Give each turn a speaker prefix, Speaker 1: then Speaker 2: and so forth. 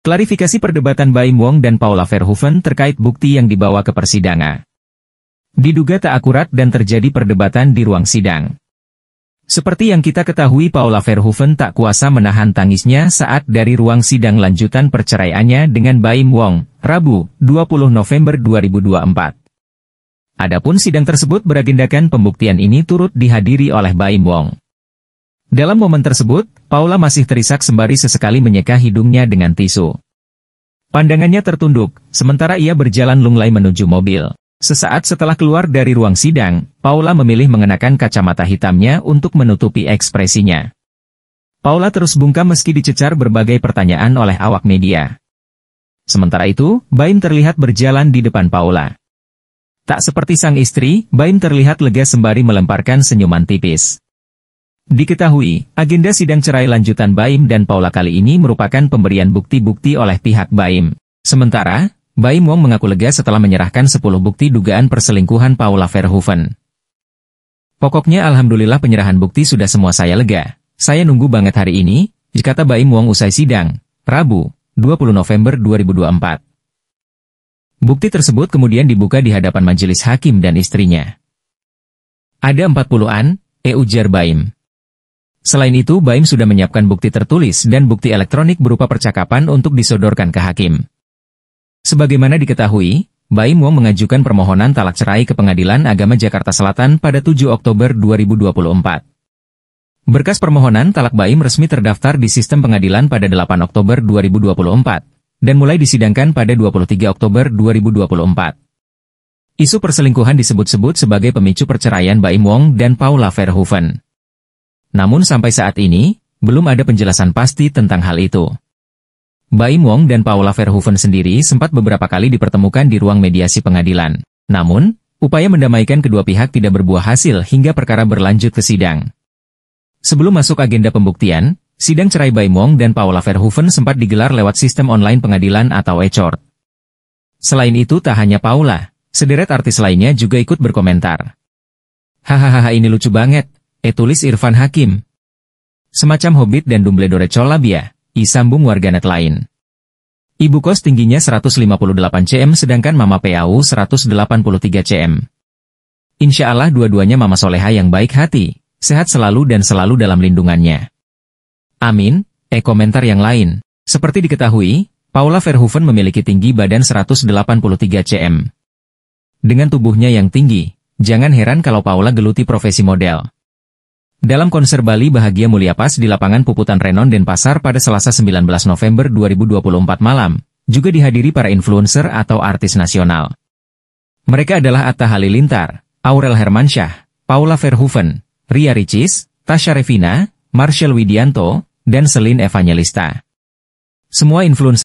Speaker 1: Klarifikasi perdebatan Baim Wong dan Paula Verhoeven terkait bukti yang dibawa ke persidangan. Diduga tak akurat dan terjadi perdebatan di ruang sidang. Seperti yang kita ketahui Paula Verhoeven tak kuasa menahan tangisnya saat dari ruang sidang lanjutan perceraiannya dengan Baim Wong, Rabu, 20 November 2024. Adapun sidang tersebut beragendakan pembuktian ini turut dihadiri oleh Baim Wong. Dalam momen tersebut, Paula masih terisak sembari sesekali menyeka hidungnya dengan tisu. Pandangannya tertunduk, sementara ia berjalan lunglai menuju mobil. Sesaat setelah keluar dari ruang sidang, Paula memilih mengenakan kacamata hitamnya untuk menutupi ekspresinya. Paula terus bungkam meski dicecar berbagai pertanyaan oleh awak media. Sementara itu, Baim terlihat berjalan di depan Paula. Tak seperti sang istri, Baim terlihat lega sembari melemparkan senyuman tipis. Diketahui, agenda sidang cerai lanjutan Baim dan Paula kali ini merupakan pemberian bukti-bukti oleh pihak Baim. Sementara, Baim Wong mengaku lega setelah menyerahkan 10 bukti dugaan perselingkuhan Paula Verhoeven. Pokoknya alhamdulillah penyerahan bukti sudah semua saya lega. Saya nunggu banget hari ini, kata Baim Wong usai sidang, Rabu, 20 November 2024. Bukti tersebut kemudian dibuka di hadapan majelis hakim dan istrinya. Ada 40-an, E. Ujar Baim. Selain itu Baim sudah menyiapkan bukti tertulis dan bukti elektronik berupa percakapan untuk disodorkan ke hakim. Sebagaimana diketahui, Baim Wong mengajukan permohonan talak cerai ke Pengadilan Agama Jakarta Selatan pada 7 Oktober 2024. Berkas permohonan talak Baim resmi terdaftar di sistem pengadilan pada 8 Oktober 2024 dan mulai disidangkan pada 23 Oktober 2024. Isu perselingkuhan disebut-sebut sebagai pemicu perceraian Baim Wong dan Paula Verhoeven. Namun sampai saat ini, belum ada penjelasan pasti tentang hal itu. Bai Wong dan Paula Verhoeven sendiri sempat beberapa kali dipertemukan di ruang mediasi pengadilan. Namun, upaya mendamaikan kedua pihak tidak berbuah hasil hingga perkara berlanjut ke sidang. Sebelum masuk agenda pembuktian, sidang cerai Bai Wong dan Paula Verhoeven sempat digelar lewat sistem online pengadilan atau e-court. Selain itu tak hanya Paula, sederet artis lainnya juga ikut berkomentar. Hahaha ini lucu banget, Etulis eh, Irfan Hakim. Semacam Hobbit dan Dumbledore Colabia, isambung sambung warganet lain. Ibu kos tingginya 158 cm sedangkan Mama PAU 183 cm. Insya Allah dua-duanya Mama Soleha yang baik hati, sehat selalu dan selalu dalam lindungannya. Amin, E komentar yang lain. Seperti diketahui, Paula Verhoeven memiliki tinggi badan 183 cm. Dengan tubuhnya yang tinggi, jangan heran kalau Paula geluti profesi model. Dalam konser Bali Bahagia Mulia Pas di lapangan Puputan Renon Denpasar pada Selasa 19 November 2024 malam, juga dihadiri para influencer atau artis nasional. Mereka adalah Atta Halilintar, Aurel Hermansyah, Paula Verhoeven, Ria Ricis, Tasha Revina, Marshall Widianto, dan Selin Evangelista. Semua influencer